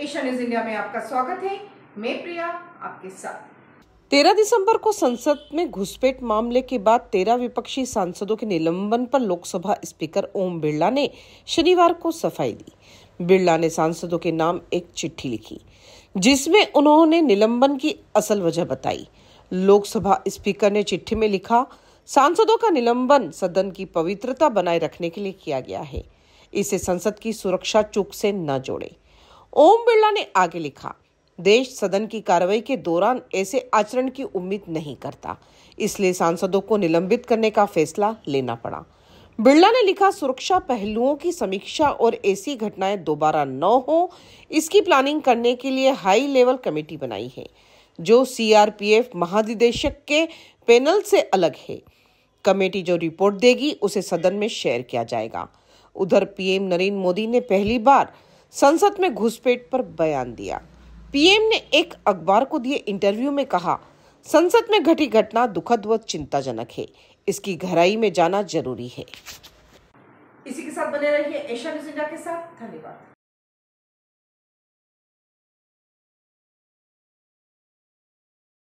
Asia news India में आपका स्वागत है मैं प्रिया आपके साथ तेरह दिसंबर को संसद में घुसपैठ मामले के बाद तेरह विपक्षी सांसदों के निलंबन पर लोकसभा स्पीकर ओम बिरला ने शनिवार को सफाई दी बिरला ने सांसदों के नाम एक चिट्ठी लिखी जिसमें उन्होंने निलंबन की असल वजह बताई लोकसभा स्पीकर ने चिट्ठी में लिखा सांसदों का निलंबन सदन की पवित्रता बनाए रखने के लिए किया गया है इसे संसद की सुरक्षा चूक से न जोड़े ओम बिरला ने आगे लिखा देश सदन की कार्रवाई के दौरान ऐसे आचरण की उम्मीद नहीं करता इसलिए सांसदों को निलंबित करने का फैसला लेना पड़ा बिरला ने लिखा सुरक्षा पहलुओं की समीक्षा और ऐसी घटनाएं दोबारा न हो इसकी प्लानिंग करने के लिए हाई लेवल कमेटी बनाई है जो सीआरपीएफ महानिदेशक के पैनल से अलग है कमेटी जो रिपोर्ट देगी उसे सदन में शेयर किया जाएगा उधर पीएम नरेंद्र मोदी ने पहली बार संसद में घुसपैठ पर बयान दिया पीएम ने एक अखबार को दिए इंटरव्यू में कहा संसद में घटी घटना दुखद व चिंताजनक है इसकी गहराई में जाना जरूरी है इसी के साथ बने रहिए एशिया न्यूज इंडिया के साथ धन्यवाद